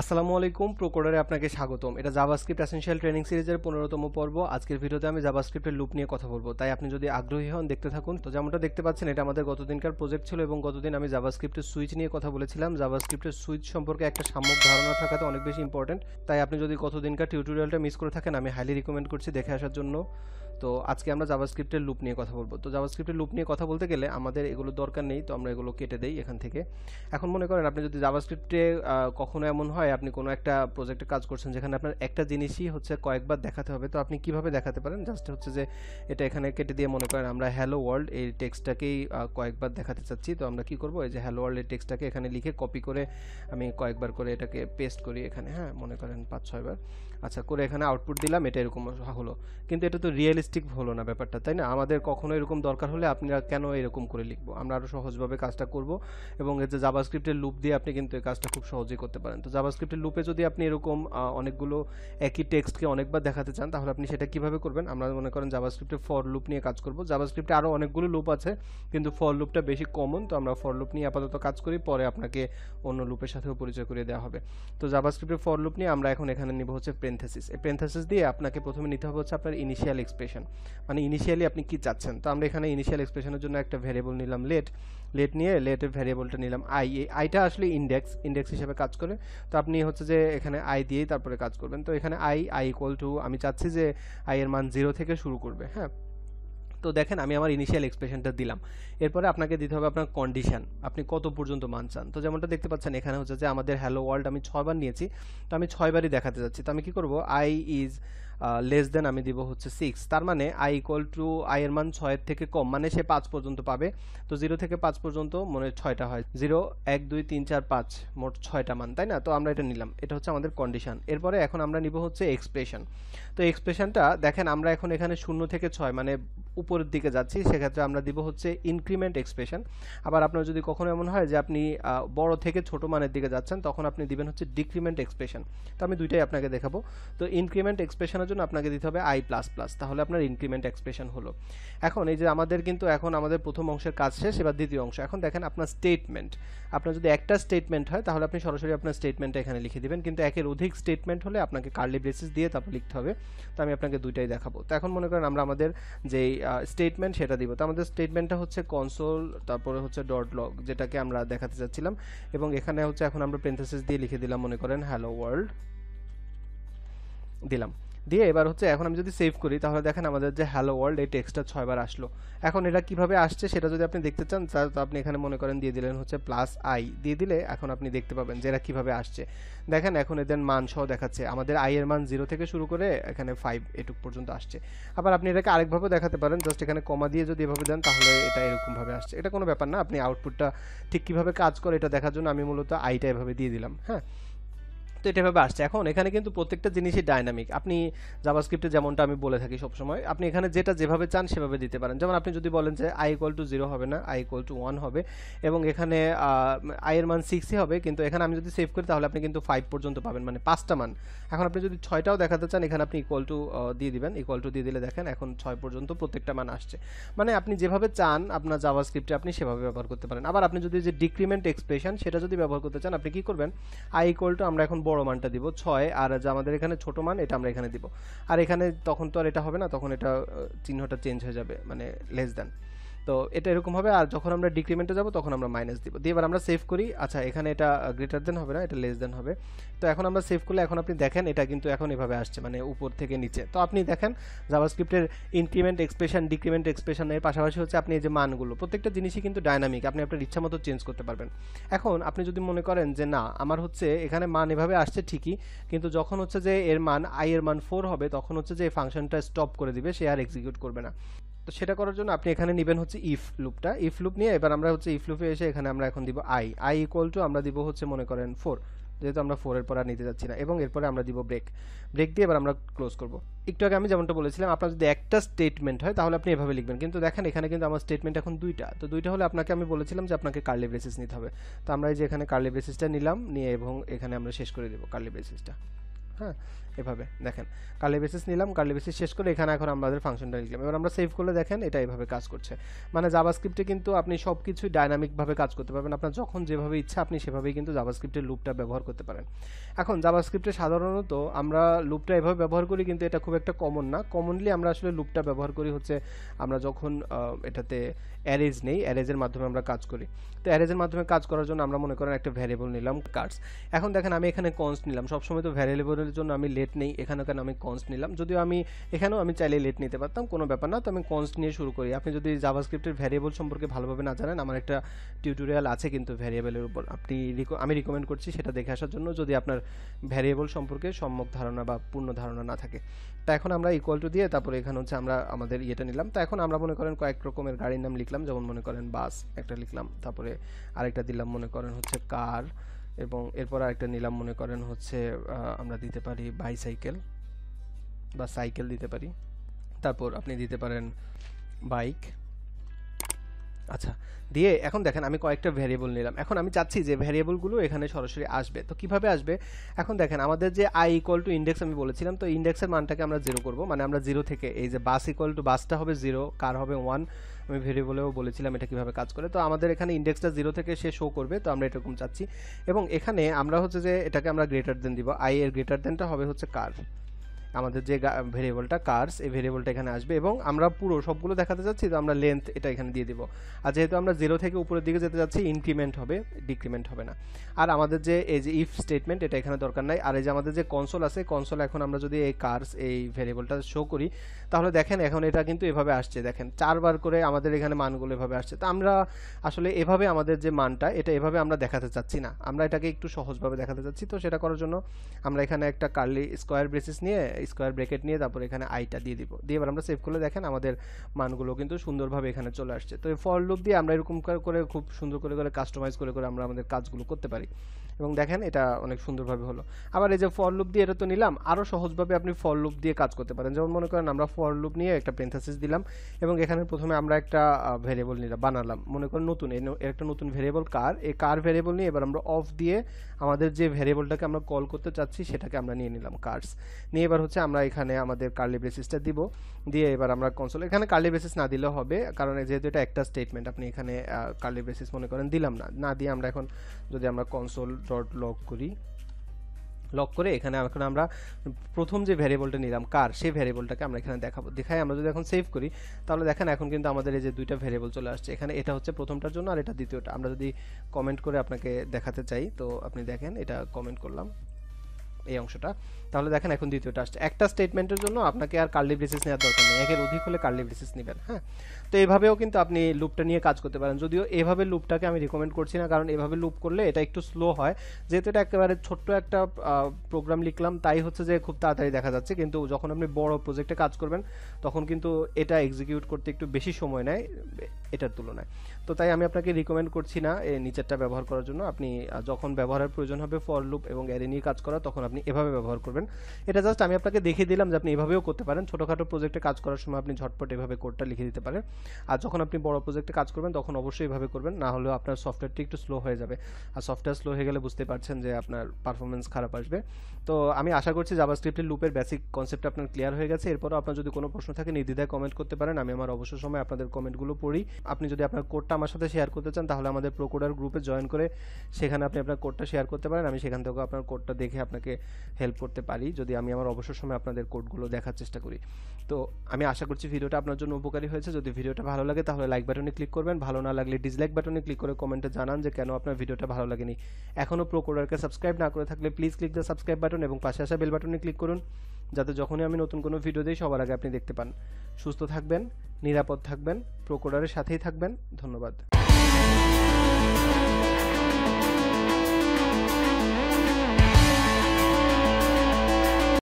আসসালামু আলাইকুম প্রোকোডারে আপনাকে স্বাগতম এটা জাভাস্ক্রিপ্ট অ্যাসেনশিয়াল ট্রেনিং সিরিজের পনেরোতম পর্ব আজকের ভিডিওতে আমি জাভাস্ক্রিপ্টের লুপ নিয়ে কথা বলবো তাই আপনি যদি আগ্রহী হন দেখতে থাকুন তো যেমনটা দেখতে পাচ্ছেন এটা আমাদের গতদিনকার প্রজেক্ট ছিল এবং গতদিন আমি জাভাস্ক্রিপ্টের সুইচ নিয়ে কথা বলেছিলাম জাভাস্ক্রিপ্টের সুইচ সম্পর্কে একটা সাম্যক ধারণা থাকাতে অনেক বেশি ইম্পর্টেন্ট তাই আপনি যদি গতদিনকার টিউটোরিয়ালটা মিস করে থাকেন আমি হাইলি রিকমেন্ড করছি দেখে আসার জন্য তো আজকে আমরা জাভাস্ক্রিপ্টের লুপ নিয়ে কথা বলবো তো জাভাস্ক্রিপ্টের লুপ নিয়ে কথা বলতে গেলে আমাদের এগুলো দরকার নেই তো আমরা এগুলো কেটে দেই এখান থেকে এখন মনে করেন আপনি যদি জাভাস্ক্রিপ্টে কখনো এমন হয় হয় আপনি কোনো একটা প্রজেক্টে কাজ করছেন যেখানে আপনার একটা জিনিসই হচ্ছে কয়েকবার দেখাতে হবে তো আপনি কিভাবে দেখাতে পারেন জাস্ট হচ্ছে যে এটা এখানে কেটে দিয়ে মনে করেন আমরা হ্যালো ওয়ার্ল্ড এই টেক্সটটাকেই কয়েকবার দেখাতে চাচ্ছি তো আমরা কি করব এই যে হ্যালো ওয়ার্ল্ড এই টেক্সটটাকে এখানে লিখে কপি করে আমি কয়েকবার করে এটাকে পেস্ট করি এখানে হ্যাঁ মনে করেন পাঁচ ছয়বার আচ্ছা করে এখানে আউটপুট দিলাম এটা এরকম হলো কিন্তু এটা তো রিয়েলিস্টিক হলো না ব্যাপারটা তাই না আমাদের কখনো এরকম দরকার হলে আপনারা কেন এরকম করে লিখবো আমরা আরও সহজভাবে কাজটা করব এবং এই যে জাভাস্ক্রিপ্টের লুপ দিয়ে আপনি কিন্তু এই কাজটা খুব সহজেই করতে পারেন তো জাভা ট্রান্সক্রিপ্টের লুপে যদি আপনি এরকম অনেকগুলো একই টেক্সটকে অনেকবার দেখাতে চান তাহলে আপনি সেটা কিভাবে করবেন আমরা মনে করেন জাভাস্ক্রিপ্টের ফর লুপ নিয়ে কাজ করব জাভাস্ক্রিপ্টে আরও অনেকগুলো লুপ আছে কিন্তু ফর লুপটা বেশি কমন তো আমরা ফর লুপ নিয়ে আপাতত কাজ করি পরে আপনাকে অন্য লুপের সাথেও পরিচয় করিয়ে দেওয়া হবে তো জাভাস্ক্রিপ্টের ফর লুপ নিয়ে আমরা এখন এখানে নিব হচ্ছে পেন্থেসিস এই পেন্থেসিস দিয়ে আপনাকে প্রথমে নিতে হবে হচ্ছে আপনার ইনিশিয়াল এক্সপ্রেশন মানে ইনিশিয়ালি আপনি কি চাচ্ছেন তো আমরা এখানে ইনিশিয়াল এক্সপ্রেশনের জন্য একটা ভ্যারিয়েবল নিলাম লেট লেট নিয়ে লেটের ভ্যারিয়েবলটা নিলাম আই আইটা আসলে ইন্ডেক্স ইন্ডেক্স হিসেবে কাজ করে তো আপনি হচ্ছে যে এখানে আই দিয়েই তারপরে কাজ করবেন তো এখানে আই আই ইকোয়াল টু আমি চাচ্ছি যে আই এর মান জিরো থেকে শুরু করবে হ্যাঁ তো দেখেন আমি আমার ইনিশিয়াল এক্সপ্রেশনটা দিলাম এরপরে আপনাকে দিতে হবে আপনার কন্ডিশান আপনি কত পর্যন্ত মান চান তো যেমনটা দেখতে পাচ্ছেন এখানে হচ্ছে যে আমাদের হ্যালো ওয়ার্ল্ড আমি ছয়বার নিয়েছি তো আমি ছয়বারই দেখাতে যাচ্ছি তো আমি কী করবো আই ইজ লেস দেন আমি দিব হচ্ছে সিক্স তার মানে আই ইকুয়াল টু আই এর মান ছয়ের থেকে কম মানে সে পাঁচ পর্যন্ত পাবে তো জিরো থেকে পাঁচ পর্যন্ত মনে ছয়টা হয় জিরো এক দুই তিন চার পাঁচ মোট ছয়টা মান তাই না তো আমরা এটা নিলাম এটা হচ্ছে আমাদের কন্ডিশন এরপরে এখন আমরা নিব হচ্ছে এক্সপ্রেশন তো এক্সপ্রেশনটা দেখেন আমরা এখন এখানে শূন্য থেকে ছয় মানে উপরের দিকে যাচ্ছি সেক্ষেত্রে আমরা দিব হচ্ছে ইনক্রিমেন্ট এক্সপ্রেশন আবার আপনার যদি কখনো এমন হয় যে আপনি বড় থেকে ছোট মানের দিকে যাচ্ছেন তখন আপনি দিবেন হচ্ছে ডিক্রিমেন্ট এক্সপ্রেশন তো আমি দুইটাই আপনাকে দেখাবো তো ইনক্রিমেন্ট এক্সপ্রেশন মেলানোর জন্য আপনাকে দিতে হবে আই প্লাস প্লাস তাহলে আপনার ইনক্রিমেন্ট এক্সপ্রেশন হলো এখন এই যে আমাদের কিন্তু এখন আমাদের প্রথম অংশের কাজ শেষ এবার দ্বিতীয় অংশ এখন দেখেন আপনার স্টেটমেন্ট আপনার যদি একটা স্টেটমেন্ট হয় তাহলে আপনি সরাসরি আপনার স্টেটমেন্টটা এখানে লিখে দেবেন কিন্তু একের অধিক স্টেটমেন্ট হলে আপনাকে কার্লি বেসিস দিয়ে তারপর লিখতে হবে তো আমি আপনাকে দুইটাই দেখাবো তো এখন মনে করেন আমরা আমাদের যে স্টেটমেন্ট সেটা দিব তো আমাদের স্টেটমেন্টটা হচ্ছে কনসোল তারপরে হচ্ছে ডট লগ যেটাকে আমরা দেখাতে চাচ্ছিলাম এবং এখানে হচ্ছে এখন আমরা পেন্থেসিস দিয়ে লিখে দিলাম মনে করেন হ্যালো ওয়ার্ল্ড দিলাম দিয়ে এবার হচ্ছে এখন আমি যদি সেভ করি তাহলে দেখেন আমাদের যে হ্যালো ওয়ার্ল্ড এই টেক্সটটা ছয়বার আসলো এখন এটা কিভাবে আসছে সেটা যদি আপনি দেখতে চান তাহলে তো আপনি এখানে মনে করেন দিয়ে দিলেন হচ্ছে প্লাস আই দিয়ে দিলে এখন আপনি দেখতে পাবেন যে এরা কীভাবে আসছে দেখেন এখন এদের মান সহ দেখাচ্ছে আমাদের আই এর মান জিরো থেকে শুরু করে এখানে ফাইভ এটুক পর্যন্ত আসছে আবার আপনি এটাকে আরেকভাবে দেখাতে পারেন জাস্ট এখানে কমা দিয়ে যদি এভাবে দেন তাহলে এটা এরকমভাবে আসছে এটা কোনো ব্যাপার না আপনি আউটপুটটা ঠিক কীভাবে কাজ করে এটা দেখার জন্য আমি মূলত আইটা এভাবে দিয়ে দিলাম হ্যাঁ তো এটা আসছে এখন এখানে কিন্তু প্রত্যেকটা জিনিসই ডাইনামিক আপনি জাভাস্ক্রিপ্টে যেমনটা আমি বলে থাকি সবসময় আপনি এখানে যেটা যেভাবে চান সেভাবে দিতে পারেন যেমন আপনি যদি বলেন যে আই ইকোয়াল টু জিরো হবে না আই ইকোয়াল টু ওয়ান হবে এবং এখানে আই এর মান সিক্সই হবে কিন্তু এখানে আমি যদি সেভ করি তাহলে আপনি কিন্তু ফাইভ পর্যন্ত পাবেন মানে পাঁচটা মান এখন আপনি যদি ছয়টাও দেখাতে চান এখানে আপনি ইকোয়াল টু দিয়ে দিবেন ইকোয়াল টু দিয়ে দিলে দেখেন এখন ছয় পর্যন্ত প্রত্যেকটা মান আসছে মানে আপনি যেভাবে চান আপনার জাভাস্ক্রিপ্টে আপনি সেভাবে ব্যবহার করতে পারেন আবার আপনি যদি যে ডিক্রিমেন্ট এক্সপ্রেশন সেটা যদি ব্যবহার করতে চান আপনি কি করবেন আই ইকোয়াল টু আমরা এখন বড় বড় মানটা দিব ছয় আর যে আমাদের এখানে ছোট মান এটা আমরা এখানে দিব আর এখানে তখন তো আর এটা হবে না তখন এটা চিহ্নটা চেঞ্জ হয়ে যাবে মানে লেস দ্যান তো এটা এরকম হবে আর যখন আমরা ডিক্রিমেন্টে যাব তখন আমরা মাইনাস দিব দিয়ে এবার আমরা সেভ করি আচ্ছা এখানে এটা গ্রেটার দেন হবে না এটা লেস দেন হবে তো এখন আমরা সেভ করলে এখন আপনি দেখেন এটা কিন্তু এখন এভাবে আসছে মানে উপর থেকে নিচে তো আপনি দেখেন জাভাস্ক্রিপ্টের ইনক্রিমেন্ট এক্সপ্রেশন ডিক্রিমেন্ট এক্সপ্রেশনের পাশাপাশি হচ্ছে আপনি এই যে মানগুলো প্রত্যেকটা জিনিসই কিন্তু ডাইনামিক আপনি আপনার ইচ্ছা মতো চেঞ্জ করতে পারবেন এখন আপনি যদি মনে করেন যে না আমার হচ্ছে এখানে মান এভাবে আসছে ঠিকই কিন্তু যখন হচ্ছে যে এর মান আই এর মান ফোর হবে তখন হচ্ছে যে ফাংশনটা স্টপ করে দিবে সে আর এক্সিকিউট করবে না তো সেটা করার জন্য আপনি এখানে নেবেন হচ্ছে ইফ লুপটা ইফ লুপ নিয়ে এবার আমরা হচ্ছে ইফ লুপে এসে এখানে আমরা এখন দিব আই আই ইকুয়াল টু আমরা দিব হচ্ছে মনে করেন ফোর যেহেতু আমরা ফোরের পর আর নিতে যাচ্ছি না এবং এরপরে আমরা দিব ব্রেক ব্রেক দিয়ে এবার আমরা ক্লোজ করব একটু আগে আমি যেমনটা বলেছিলাম আপনার যদি একটা স্টেটমেন্ট হয় তাহলে আপনি এভাবে লিখবেন কিন্তু দেখেন এখানে কিন্তু আমার স্টেটমেন্ট এখন দুইটা তো দুইটা হলে আপনাকে আমি বলেছিলাম যে আপনাকে কার্লি ব্রেসিস নিতে হবে তো আমরা এই যে এখানে কার্লি ব্রেসিসটা নিলাম নিয়ে এবং এখানে আমরা শেষ করে দেবো কার্লি ব্রেসিসটা হ্যাঁ এভাবে দেখেন কার্লি বেসিস নিলাম কার্লি বেসিস শেষ করে এখানে এখন আমাদের ফাংশনটা লিখলাম এবার আমরা সেভ করলে দেখেন এটা এভাবে কাজ করছে মানে জাভাস্ক্রিপ্টে কিন্তু আপনি সব কিছুই ডাইনামিকভাবে কাজ করতে পারবেন আপনার যখন যেভাবে ইচ্ছা আপনি সেভাবেই কিন্তু জাভাস্ক্রিপ্টের লুপটা ব্যবহার করতে পারেন এখন জাভাস্ক্রিপ্টে সাধারণত আমরা লুপটা এভাবে ব্যবহার করি কিন্তু এটা খুব একটা কমন না কমনলি আমরা আসলে লুপটা ব্যবহার করি হচ্ছে আমরা যখন এটাতে অ্যারেজ নেই অ্যারেজের মাধ্যমে আমরা কাজ করি তো অ্যারেজের মাধ্যমে কাজ করার জন্য আমরা মনে করেন একটা ভ্যারিয়েবল নিলাম কার্ডস এখন দেখেন আমি এখানে কনস্ট নিলাম সবসময় তো ভ্যারিয়েবল এর জন্য আমি লেট নেই এখানে কেন আমি কনস্ট নিলাম যদিও আমি এখানেও আমি চাইলে লেট নিতে পারতাম কোনো ব্যাপার না তো আমি কনস্ট নিয়ে শুরু করি আপনি যদি জাভাস্ক্রিপ্টের ভ্যারিয়েবল সম্পর্কে ভালোভাবে না জানেন আমার একটা টিউটোরিয়াল আছে কিন্তু ভ্যারিয়েবলের উপর আপনি আমি রিকমেন্ড করছি সেটা দেখে আসার জন্য যদি আপনার ভ্যারিয়েবল সম্পর্কে সম্যক ধারণা বা পূর্ণ ধারণা না থাকে তা এখন আমরা ইকুয়াল টু দিয়ে তারপরে এখানে হচ্ছে আমরা আমাদের ইয়েটা নিলাম তো এখন আমরা মনে করেন কয়েক রকমের গাড়ির নাম লিখলাম যেমন মনে করেন বাস একটা লিখলাম তারপরে আরেকটা দিলাম মনে করেন হচ্ছে কার এবং এরপর আরেকটা নিলাম মনে করেন হচ্ছে আমরা দিতে পারি বাইসাইকেল বা সাইকেল দিতে পারি তারপর আপনি দিতে পারেন বাইক আচ্ছা দিয়ে এখন দেখেন আমি কয়েকটা ভ্যারিয়েবল নিলাম এখন আমি চাচ্ছি যে ভ্যারিয়েবলগুলো এখানে সরাসরি আসবে তো কিভাবে আসবে এখন দেখেন আমাদের যে আই ইকুয়াল টু ইন্ডেক্স আমি বলেছিলাম তো ইন্ডেক্সের মানটাকে আমরা জিরো করব মানে আমরা জিরো থেকে এই যে বাস ইকুয়াল টু বাসটা হবে জিরো কার হবে ওয়ান আমি ভেরিয়েবলেও বলেছিলাম এটা কীভাবে কাজ করে তো আমাদের এখানে ইন্ডেক্সটা জিরো থেকে সে শো করবে তো আমরা এরকম চাচ্ছি এবং এখানে আমরা হচ্ছে যে এটাকে আমরা গ্রেটার দেন দিব আই এর গ্রেটার দেনটা হবে হচ্ছে কার আমাদের যে ভেরিয়েবলটা কার্স এই ভেরিয়েবলটা এখানে আসবে এবং আমরা পুরো সবগুলো দেখাতে যাচ্ছি তো আমরা লেন্থ এটা এখানে দিয়ে দিব আর যেহেতু আমরা জিরো থেকে উপরের দিকে যেতে যাচ্ছি ইনক্রিমেন্ট হবে ডিক্রিমেন্ট হবে না আর আমাদের যে এই যে ইফ স্টেটমেন্ট এটা এখানে দরকার নাই আর এই যে আমাদের যে কনসোল আছে কনসোল এখন আমরা যদি এই কার্স এই ভেরিয়েবলটা শো করি তাহলে দেখেন এখন এটা কিন্তু এভাবে আসছে দেখেন চারবার করে আমাদের এখানে মানগুলো এভাবে আসছে তো আমরা আসলে এভাবে আমাদের যে মানটা এটা এভাবে আমরা দেখাতে চাচ্ছি না আমরা এটাকে একটু সহজভাবে দেখাতে চাচ্ছি তো সেটা করার জন্য আমরা এখানে একটা কার্লি স্কোয়ার বেসিস নিয়ে স্কোয়ার ব্রেকেট নিয়ে তারপর এখানে আইটা দিয়ে দিব দিয়ে এবার আমরা সেভ করলে দেখেন আমাদের মানগুলো কিন্তু সুন্দরভাবে এখানে চলে আসছে তো এই ফর লুপ দিয়ে আমরা এরকম করে খুব সুন্দর করে করে কাস্টমাইজ করে করে আমরা আমাদের কাজগুলো করতে পারি এবং দেখেন এটা অনেক সুন্দরভাবে হলো আবার এই যে ফর লুপ দিয়ে এটা তো নিলাম আরও সহজভাবে আপনি ফর লুপ দিয়ে কাজ করতে পারেন যেমন মনে করেন আমরা ফর লুপ নিয়ে একটা পেন্থাসিস দিলাম এবং এখানে প্রথমে আমরা একটা ভেরিয়েবল নিলাম বানালাম মনে করেন নতুন একটা নতুন ভেরিয়েবল কার এই কার ভেরিয়েবল নিয়ে এবার আমরা অফ দিয়ে আমাদের যে ভেরিয়েবলটাকে আমরা কল করতে চাচ্ছি সেটাকে আমরা নিয়ে নিলাম কার্স নিয়ে এবার হচ্ছে আমরা এখানে আমাদের কার্লি বেসিসটা দিব দিয়ে এবার আমরা কনসোল এখানে কার্লি বেসিস না দিলেও হবে কারণ যেহেতু এটা একটা স্টেটমেন্ট আপনি এখানে কার্লি বেসিস মনে করেন দিলাম না না দিয়ে আমরা এখন যদি আমরা কনসোল ডট লক করি লক করে এখানে এখন আমরা প্রথম যে ভ্যারিয়েবলটা নিলাম কার সেই ভ্যারিয়েবলটাকে আমরা এখানে দেখাবো দেখাই আমরা যদি এখন সেভ করি তাহলে দেখেন এখন কিন্তু আমাদের এই যে দুইটা ভ্যারিয়েবল চলে আসছে এখানে এটা হচ্ছে প্রথমটার জন্য আর এটা দ্বিতীয়টা আমরা যদি কমেন্ট করে আপনাকে দেখাতে চাই তো আপনি দেখেন এটা কমেন্ট করলাম এই অংশটা তাহলে দেখেন এখন দ্বিতীয়টা আসছে একটা স্টেটমেন্টের জন্য আপনাকে আর কার্লি ব্রেসিস নেওয়ার দরকার নেই একের অধিক হলে কার্লি ব্রেসিস নেবেন হ্যাঁ তো এভাবেও কিন্তু আপনি লুপটা নিয়ে কাজ করতে পারেন যদিও এভাবে লুপটাকে আমি রিকমেন্ড করছি না কারণ এভাবে লুপ করলে এটা একটু স্লো হয় যেহেতু এটা একেবারে ছোট্ট একটা প্রোগ্রাম লিখলাম তাই হচ্ছে যে খুব তাড়াতাড়ি দেখা যাচ্ছে কিন্তু যখন আপনি বড় প্রজেক্টে কাজ করবেন তখন কিন্তু এটা এক্সিকিউট করতে একটু বেশি সময় নেয় এটার তুলনায় তো তাই আমি আপনাকে রিকমেন্ড করছি না এই নিচেরটা ব্যবহার করার জন্য আপনি যখন ব্যবহারের প্রয়োজন হবে ফর লুপ এবং অ্যারে নিয়ে কাজ করা তখন আপনি এভাবে ব্যবহার করবেন পারেন এটা জাস্ট আমি আপনাকে দেখিয়ে দিলাম যে আপনি এভাবেও করতে পারেন ছোটোখাটো প্রজেক্টে কাজ করার সময় আপনি ঝটপট এভাবে কোডটা লিখে দিতে পারেন আর যখন আপনি বড় প্রজেক্টে কাজ করবেন তখন অবশ্যই এভাবে করবেন না হলেও আপনার সফটওয়্যারটি একটু স্লো হয়ে যাবে আর সফটওয়্যার স্লো হয়ে গেলে বুঝতে পারছেন যে আপনার পারফরমেন্স খারাপ আসবে তো আমি আশা করছি স্ক্রিপ্টের লুপের বেসিক কনসেপ্ট আপনার ক্লিয়ার হয়ে গেছে এরপরও আপনার যদি কোনো প্রশ্ন থাকে নির্দ্বিধায় কমেন্ট করতে পারেন আমি আমার অবসর সময় আপনাদের কমেন্টগুলো পড়ি আপনি যদি আপনার কোডটা আমার সাথে শেয়ার করতে চান তাহলে আমাদের প্রোকোডার গ্রুপে জয়েন করে সেখানে আপনি আপনার কোডটা শেয়ার করতে পারেন আমি সেখান থেকেও আপনার কোডটা দেখে আপনাকে হেল্প করতে পারি পারি যদি আমি আমার অবসর সময় আপনাদের কোডগুলো দেখার চেষ্টা করি তো আমি আশা করছি ভিডিওটা আপনার জন্য উপকারী হয়েছে যদি ভিডিওটা ভালো লাগে তাহলে লাইক বাটনে ক্লিক করবেন ভালো না লাগলে ডিসলাইক বাটনে ক্লিক করে কমেন্টে জানান যে কেন আপনার ভিডিওটা ভালো লাগেনি এখনও প্রোকোডারকে সাবস্ক্রাইব না করে থাকলে please click the subscribe button এবং পাশে আসা বেল বাটনে ক্লিক করুন যাতে যখনই আমি নতুন কোনো ভিডিও দিই সবার আগে আপনি দেখতে পান সুস্থ থাকবেন নিরাপদ থাকবেন প্রোকোডারের সাথেই থাকবেন ধন্যবাদ